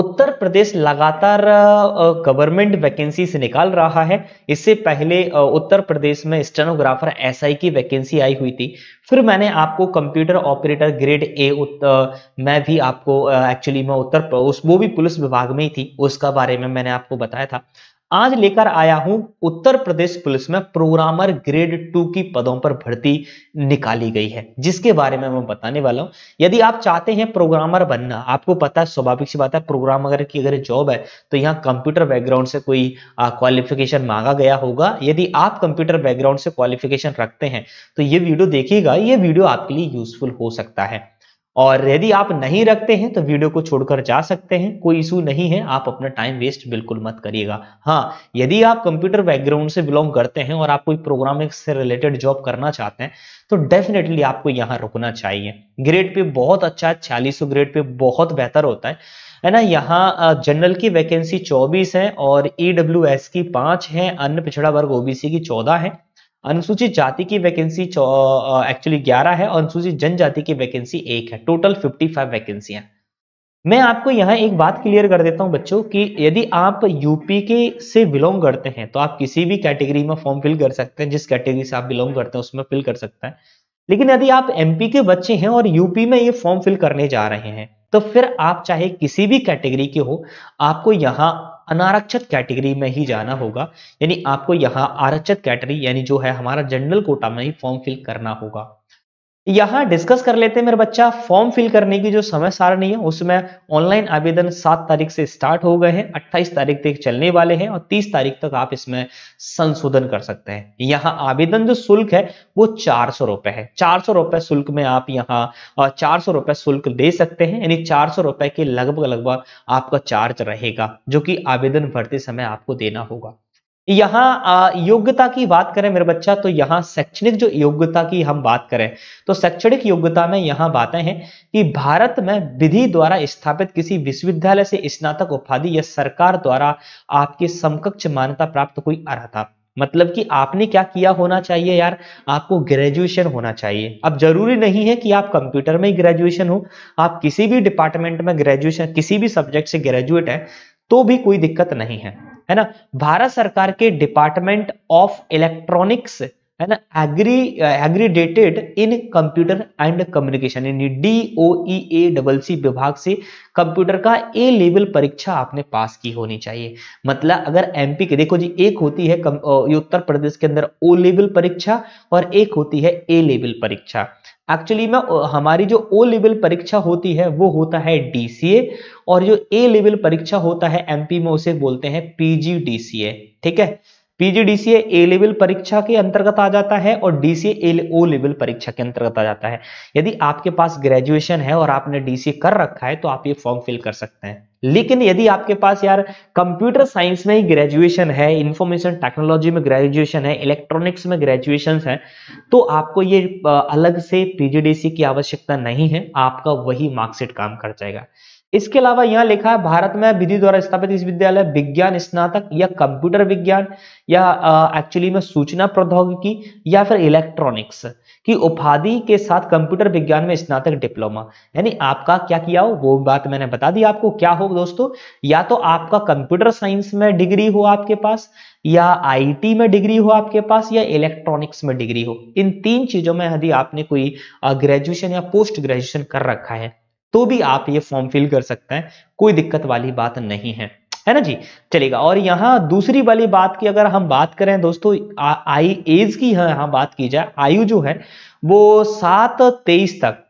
उत्तर प्रदेश लगातार government vacancy से निकाल रहा है इससे पहले उत्तर प्रदेश में स्टेनोग्राफर एसआई की वैकेंसी आई हुई थी फिर मैंने आपको कंप्यूटर ऑपरेटर ग्रेड ए मैं भी आपको एक्चुअली मैं उत्तर उस वो भी पुलिस विभाग में ही थी उसका बारे में मैंने आपको बताया था आज लेकर आया हूं उत्तर प्रदेश पुलिस में प्रोग्रामर ग्रेड टू की पदों पर भर्ती निकाली गई है जिसके बारे में मैं बताने वाला हूं यदि आप चाहते हैं प्रोग्रामर बनना आपको पता है स्वाभाविक सी बात है प्रोग्रामर की अगर जॉब है तो यहां कंप्यूटर बैकग्राउंड से कोई क्वालिफिकेशन मांगा गया होगा यदि आप कंप्यूटर बैकग्राउंड से क्वालिफिकेशन रखते हैं तो ये वीडियो देखिएगा ये वीडियो आपके लिए यूजफुल हो सकता है और यदि आप नहीं रखते हैं तो वीडियो को छोड़कर जा सकते हैं कोई इशू नहीं है आप अपना टाइम वेस्ट बिल्कुल मत करिएगा हाँ यदि आप कंप्यूटर बैकग्राउंड से बिलोंग करते हैं और आप कोई प्रोग्रामिंग से रिलेटेड जॉब करना चाहते हैं तो डेफिनेटली आपको यहाँ रुकना चाहिए ग्रेड पे बहुत अच्छा है छियालीस ग्रेड पे बहुत बेहतर होता है है ना यहाँ जनरल की वैकेंसी 24 है और ईडब्ल्यू e की पांच है अन्य पिछड़ा वर्ग ओबीसी की 14 है अनुसूचित जाति की वैकेंसी एक्चुअली ग्यारह है और अनुसूचित जनजाति की वैकेंसी एक है टोटल फिफ्टी फाइव वैकेंसी है मैं आपको यहाँ एक बात क्लियर कर देता हूँ बच्चों कि यदि आप यूपी के से बिलोंग करते हैं तो आप किसी भी कैटेगरी में फॉर्म फिल कर सकते हैं जिस कैटेगरी से आप बिलोंग करते हैं उसमें फिल कर सकते हैं लेकिन यदि आप एमपी के बच्चे हैं और यूपी में ये फॉर्म फिल करने जा रहे हैं तो फिर आप चाहे किसी भी कैटेगरी के हो आपको यहाँ अनारक्षित कैटेगरी में ही जाना होगा यानी आपको यहाँ आरक्षित कैटेगरी यानी जो है हमारा जनरल कोटा में ही फॉर्म फिल करना होगा यहाँ डिस्कस कर लेते हैं मेरा बच्चा फॉर्म फिल करने की जो समय सारणी है उसमें ऑनलाइन आवेदन सात तारीख से स्टार्ट हो गए हैं अट्ठाईस तारीख तक चलने वाले हैं और तीस तारीख तक आप इसमें संशोधन कर सकते हैं यहाँ आवेदन जो शुल्क है वो चार सौ रुपए है चार सौ रुपए शुल्क में आप यहाँ चार सौ रुपए शुल्क दे सकते हैं यानी चार सौ रुपए के लगभग लगभग आपका चार्ज रहेगा जो कि आवेदन भरते समय आपको देना होगा यहाँ योग्यता की बात करें मेरे बच्चा तो यहाँ शैक्षणिक जो योग्यता की हम बात करें तो शैक्षणिक योग्यता में यहाँ बातें हैं कि भारत में विधि द्वारा स्थापित किसी विश्वविद्यालय से स्नातक उपाधि या सरकार द्वारा आपके समकक्ष मान्यता प्राप्त कोई अर्हता मतलब कि आपने क्या किया होना चाहिए यार आपको ग्रेजुएशन होना चाहिए अब जरूरी नहीं है कि आप कंप्यूटर में ही ग्रेजुएशन हो आप किसी भी डिपार्टमेंट में ग्रेजुएशन किसी भी सब्जेक्ट से ग्रेजुएट है तो भी कोई दिक्कत नहीं है है ना भारत सरकार के डिपार्टमेंट ऑफ इलेक्ट्रॉनिक्स है ना agri accredited in computer and communication यानी D O E A double C विभाग से कंप्यूटर का ए लेवल परीक्षा आपने पास की होनी चाहिए मतलब अगर एमपी के देखो जी एक होती है उत्तर प्रदेश के अंदर ओ लेवल परीक्षा और एक होती है ए लेवल परीक्षा एक्चुअली में हमारी जो ओ लेवल परीक्षा होती है वो होता है डीसीए और जो ए लेवल परीक्षा होता है एमपी में उसे बोलते हैं पीजीडीसीए ठीक है पीजीडीसीए ए लेवल परीक्षा के अंतर्गत आ जाता है और डीसीए ए ओ लेवल परीक्षा के अंतर्गत आ जाता है यदि आपके पास ग्रेजुएशन है और आपने डीसीए कर रखा है तो आप ये फॉर्म फिल कर सकते हैं लेकिन यदि आपके पास यार कंप्यूटर साइंस में ही ग्रेजुएशन है इंफॉर्मेशन टेक्नोलॉजी में ग्रेजुएशन है इलेक्ट्रॉनिक्स में ग्रेजुएशन है तो आपको ये अलग से पीजीडीसी की आवश्यकता नहीं है आपका वही मार्क्सिट काम कर जाएगा इसके अलावा यहां लिखा है भारत में विधि द्वारा स्थापित विश्वविद्यालय विज्ञान स्नातक या कंप्यूटर विज्ञान या एक्चुअली में सूचना प्रौद्योगिकी या फिर इलेक्ट्रॉनिक्स की उपाधि के साथ कंप्यूटर विज्ञान में स्नातक डिप्लोमा यानी आपका क्या किया हो वो बात मैंने बता दी आपको क्या हो दोस्तों या तो आपका कंप्यूटर साइंस में डिग्री हो आपके पास या आईटी में डिग्री हो आपके पास या इलेक्ट्रॉनिक्स में डिग्री हो इन तीन चीजों में यदि आपने कोई ग्रेजुएशन या पोस्ट ग्रेजुएशन कर रखा है तो भी आप ये फॉर्म फिल कर सकते हैं कोई दिक्कत वाली बात नहीं है है ना जी चलेगा और यहाँ दूसरी वाली बात की अगर हम बात करें दोस्तों आई एज की यहाँ बात की जाए आयु जो है वो सात तेईस तक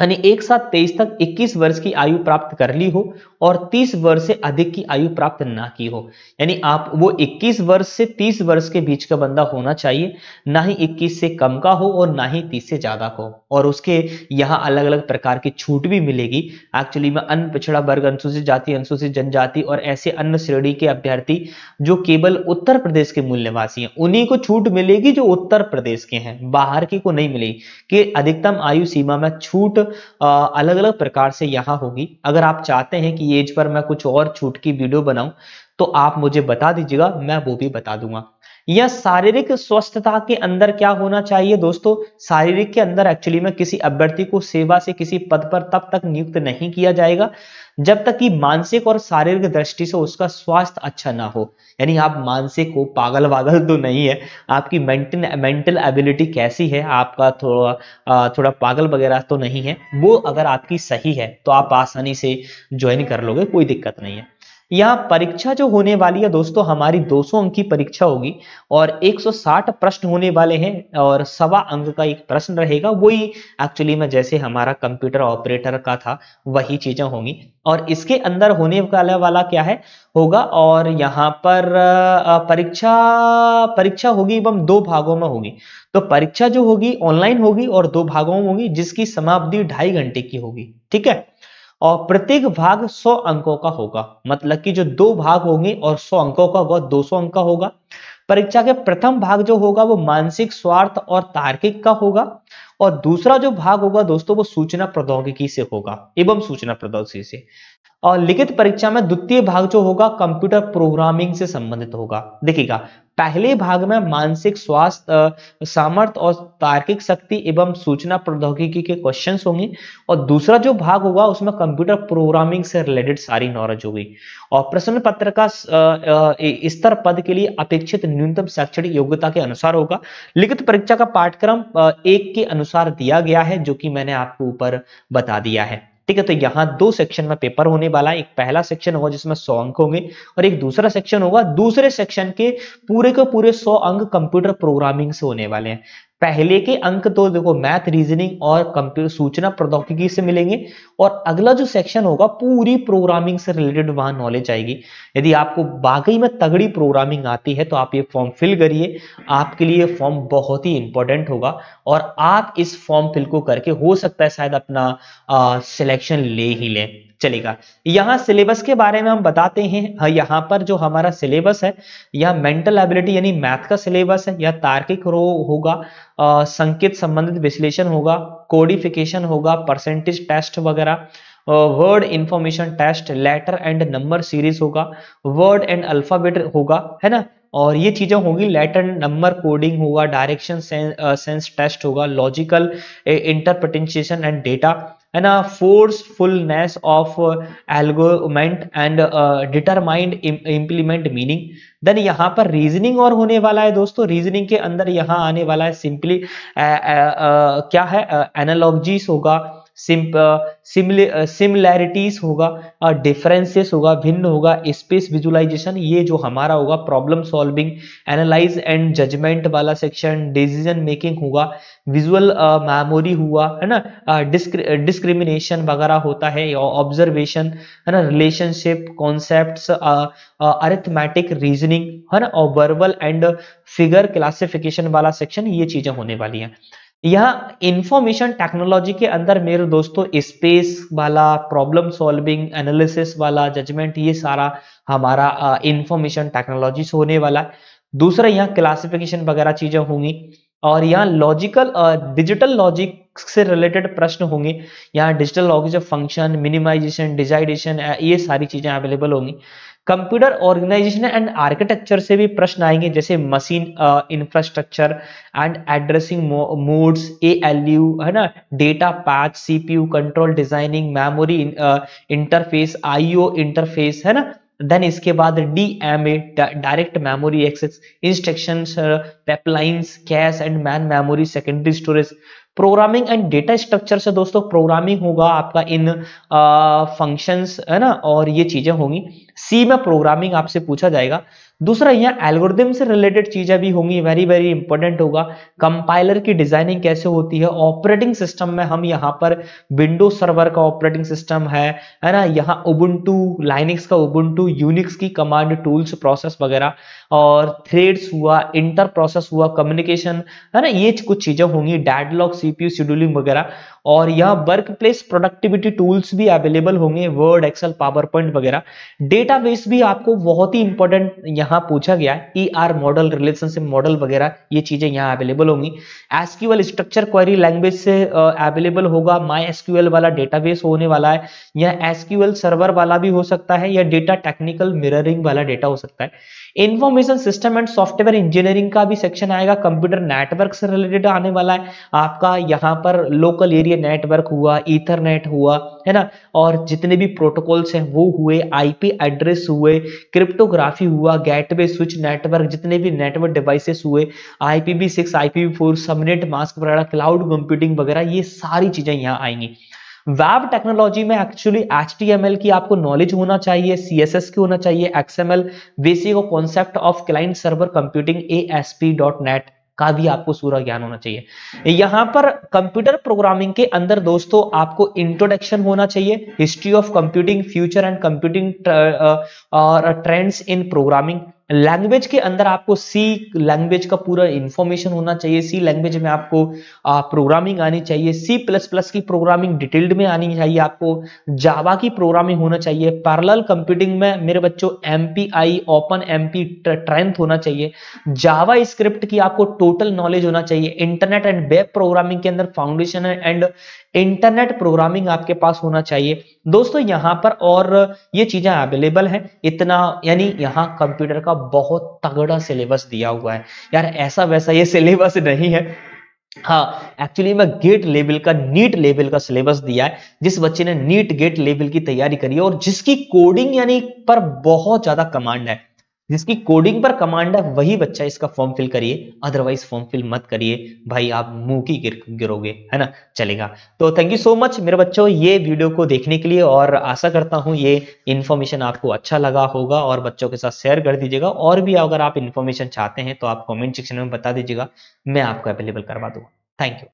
यानी एक साथ तेईस तक 21 वर्ष की आयु प्राप्त कर ली हो और 30 वर्ष से अधिक की आयु प्राप्त ना की हो यानी आप वो 21 वर्ष से 30 वर्ष के बीच का बंदा होना चाहिए ना ही 21 से कम का हो और ना ही 30 से ज्यादा का हो और उसके यहाँ अलग अलग प्रकार की छूट भी मिलेगी एक्चुअली में अन्य पिछड़ा वर्ग अनुसूचित जाति अनुसूचित जनजाति और ऐसे अन्य श्रेणी के अभ्यर्थी जो केवल उत्तर प्रदेश के मूल निवासी है उन्हीं को छूट मिलेगी जो उत्तर प्रदेश के हैं बाहर की को नहीं मिलेगी कि अधिकतम आयु सीमा में छूट अलग अलग प्रकार से यहाँ होगी अगर आप चाहते हैं कि एज पर मैं कुछ और छूट की वीडियो बनाऊं तो आप मुझे बता दीजिएगा मैं वो भी बता दूंगा या शारीरिक स्वस्थता के अंदर क्या होना चाहिए दोस्तों शारीरिक के अंदर एक्चुअली में किसी अभ्यर्थी को सेवा से किसी पद पर तब तक नियुक्त नहीं किया जाएगा जब तक कि मानसिक और शारीरिक दृष्टि से उसका स्वास्थ्य अच्छा ना हो यानी आप मानसिक हो पागल वागल तो नहीं है आपकी मेंटल मेंटल एबिलिटी कैसी है आपका थोड़ा थोड़ा पागल वगैरह तो नहीं है वो अगर आपकी सही है तो आप आसानी से ज्वाइन कर लोगे कोई दिक्कत नहीं है यहाँ परीक्षा जो होने वाली है दोस्तों हमारी 200 अंक की परीक्षा होगी और 160 प्रश्न होने वाले हैं और सवा अंक का एक प्रश्न रहेगा वही एक्चुअली में जैसे हमारा कंप्यूटर ऑपरेटर का था वही चीजें होंगी और इसके अंदर होने वाला वाला क्या है होगा और यहाँ पर परीक्षा परीक्षा होगी एवं दो भागों में होगी तो परीक्षा जो होगी ऑनलाइन होगी और दो भागों में होगी जिसकी समाप्ति ढाई घंटे की होगी ठीक है और प्रत्येक भाग 100 अंकों का होगा मतलब कि जो दो भाग होंगे और 100 अंकों का होगा 200 अंक का होगा परीक्षा के प्रथम भाग जो होगा वो मानसिक स्वार्थ और तार्किक का होगा और दूसरा जो भाग होगा दोस्तों वो सूचना प्रौद्योगिकी से होगा एवं सूचना प्रौद्योगिकी से और लिखित परीक्षा में द्वितीय भाग जो होगा कंप्यूटर प्रोग्रामिंग से संबंधित होगा देखिएगा पहले भाग में मानसिक स्वास्थ्य सामर्थ्य और तार्किक शक्ति एवं सूचना प्रौद्योगिकी के क्वेश्चन होंगे और दूसरा जो भाग होगा उसमें कंप्यूटर प्रोग्रामिंग से रिलेटेड सारी नॉलेज होगी और प्रश्न पत्र का स्तर पद के लिए अपेक्षित न्यूनतम शैक्षणिक योग्यता के अनुसार होगा लिखित परीक्षा का पाठ्यक्रम एक के अनुसार दिया गया है जो कि मैंने आपको ऊपर बता दिया है ठीक है तो यहाँ दो सेक्शन में पेपर होने वाला है एक पहला सेक्शन होगा जिसमें सौ अंक होंगे और एक दूसरा सेक्शन होगा दूसरे सेक्शन के पूरे के पूरे सौ अंक कंप्यूटर प्रोग्रामिंग से होने वाले हैं पहले के अंक तो देखो मैथ रीजनिंग और कंप्यूटर सूचना प्रौद्योगिकी से मिलेंगे और अगला जो सेक्शन होगा पूरी प्रोग्रामिंग से रिलेटेड वहां नॉलेज आएगी यदि आपको बाकी में तगड़ी प्रोग्रामिंग आती है तो आप ये फॉर्म फिल करिए आपके लिए फॉर्म बहुत ही इंपॉर्टेंट होगा और आप इस फॉर्म फिल को करके हो सकता है शायद अपना सिलेक्शन ले ही लें चलेगा यहाँ सिलेबस के बारे में हम बताते हैं हाँ, यहाँ पर जो हमारा सिलेबस है यह मेंटल एबिलिटी यानी मैथ का सिलेबस है या तार्किक रो होगा संकेत संबंधित विश्लेषण होगा कोडिफिकेशन होगा परसेंटेज टेस्ट वगैरह word information test letter and number series होगा वर्ड एंड अल्फाबेट होगा है ना और ये चीज़ें होंगी लेटर नंबर कोडिंग होगा डायरेक्शन सेंस टेस्ट होगा लॉजिकल इंटरप्रटेंशिएशन एंड डेटा है ना forcefulness of argument and determined implement meaning then यहाँ पर रीजनिंग और होने वाला है दोस्तों रीजनिंग के अंदर यहाँ आने वाला है सिंपली क्या है एनालॉजीज होगा सिमिलैरिटीज uh, होगा डिफरेंसेस uh, होगा भिन्न होगा स्पेस विजुलाइजेशन ये जो हमारा होगा problem solving analyse and judgement वाला सेक्शन डिसीजन मेकिंग होगा विजुअल मेमोरी uh, हुआ है ना डिस्क्रिमिनेशन वगैरह होता है ऑब्जर्वेशन है ना रिलेशनशिप कॉन्सेप्ट अरिथमेटिक रीजनिंग है ना और वर्बल एंड फिगर क्लासिफिकेशन वाला सेक्शन ये चीजें होने वाली हैं यह इंफॉर्मेशन टेक्नोलॉजी के अंदर मेरे दोस्तों स्पेस वाला प्रॉब्लम सॉल्विंग एनालिसिस वाला जजमेंट ये सारा हमारा इंफॉर्मेशन टेक्नोलॉजी से होने वाला है दूसरा यहाँ क्लासिफिकेशन वगैरह चीजें होंगी और यहाँ लॉजिकल डिजिटल लॉजिक से रिलेटेड प्रश्न होंगे यहाँ डिजिटल लॉजिक फंक्शन मिनिमाइजेशन डिजाइडेशन ये सारी चीजें अवेलेबल होंगी कंप्यूटर ऑर्गेनाइजेशन एंड आर्किटेक्चर से भी प्रश्न आएंगे जैसे machine infrastructure and addressing modes A L U है ना data patch CPU control designing memory interface IO interface है ना देन इसके बाद D M A direct memory access instruction pipelines cache and main memory secondary storage programming and data structure से दोस्तों programming होगा आपका इन फंक्शंस है ना और ये चीजें होंगी सी में प्रोग्रामिंग आपसे पूछा जाएगा दूसरा यहाँ एल्गोरिदम से रिलेटेड चीजें भी होंगी वेरी वेरी इंपॉर्टेंट होगा कंपाइलर की डिजाइनिंग कैसे होती है ऑपरेटिंग सिस्टम में हम यहाँ पर विंडो सर्वर का ऑपरेटिंग सिस्टम है है ना यहाँ उबुंटू लाइनिक्स का उबुंटू यूनिक्स की कमांड टूल्स प्रोसेस वगैरह और थ्रेड्स हुआ इंटर प्रोसेस हुआ कम्युनिकेशन है ना ये कुछ चीजें होंगी डेडलॉग सीपीयू शेड्यूलिंग वगैरह और यह वर्क प्लेस प्रोडक्टिविटी टूल्स भी अवेलेबल होंगे वर्ड एक्सेल पावर पॉइंट वगैरह डेटाबेस भी आपको बहुत ही इंपॉर्टेंट यहाँ पूछा गया है E R model relationship model वगैरह ये चीजें यहाँ अवेलेबल होंगी एसक्यूएल स्ट्रक्चर क्वेरी लैंग्वेज से अवेलेबल होगा माई एसक्यूएल वाला डेटाबेस होने वाला है या एसक्यूएल सर्वर वाला भी हो सकता है या डेटा टेक्निकल मिररिंग वाला डेटा हो सकता है information system and software engineering का भी सेक्शन आएगा कंप्यूटर नेटवर्क से रिलेटेड आने वाला है आपका यहाँ पर लोकल एरिया नेटवर्क हुआ ईथरनेट हुआ है ना और जितने भी प्रोटोकॉल्स हैं वो हुए आईपी एड्रेस हुए क्रिप्टोग्राफी हुआ गेटवे स्विच नेटवर्क जितने भी नेटवर्क डिवाइसेस हुए IPv six IPv four subnet mask वगैरह क्लाउड कंप्यूटिंग वगैरह ये सारी चीजें यहाँ आएंगी वेब टेक्नोलॉजी में एक्चुअली एच की आपको नॉलेज होना चाहिए सी एस एस की होना चाहिए एक्सएमएल बेसिक और concept of client server computing A S P dot net का भी आपको पूरा ज्ञान होना चाहिए यहाँ पर कंप्यूटर प्रोग्रामिंग के अंदर दोस्तों आपको इंट्रोडक्शन होना चाहिए history of computing future and computing trends in programming language के अंदर आपको सी लैंग्वेज का पूरा इंफॉर्मेशन होना चाहिए सी लैंग्वेज में आपको प्रोग्रामिंग आनी चाहिए सी प्लस प्लस की प्रोग्रामिंग डिटेल्ड में आनी चाहिए आपको जावा की प्रोग्रामिंग होना चाहिए पैरेलल कंप्यूटिंग में मेरे बच्चों M P I open M P ट्रेंथ होना चाहिए जावा स्क्रिप्ट की आपको टोटल नॉलेज होना चाहिए इंटरनेट एंड वेब प्रोग्रामिंग के अंदर फाउंडेशन एंड इंटरनेट प्रोग्रामिंग आपके पास होना चाहिए दोस्तों यहां पर और ये चीजें अवेलेबल है इतना यानी यहाँ कंप्यूटर का बहुत तगड़ा सिलेबस दिया हुआ है यार ऐसा वैसा ये सिलेबस नहीं है हाँ एक्चुअली मैं गेट लेवल का नीट लेवल का सिलेबस दिया है जिस बच्चे ने नीट गेट लेवल की तैयारी करी है और जिसकी कोडिंग यानी पर बहुत ज्यादा कमांड है जिसकी कोडिंग पर कमांड है वही बच्चा इसका फॉर्म फिल करिए अदरवाइज फॉर्म फिल मत करिए भाई आप मुंह की गिर गिरोगे है ना चलेगा तो थैंक यू सो मच मेरे बच्चों ये वीडियो को देखने के लिए और आशा करता हूँ ये इन्फॉर्मेशन आपको अच्छा लगा होगा और बच्चों के साथ शेयर कर दीजिएगा और भी अगर आप इन्फॉर्मेशन चाहते हैं तो आप कॉमेंट सेक्शन में बता दीजिएगा मैं आपको अवेलेबल करवा दूंगा थैंक यू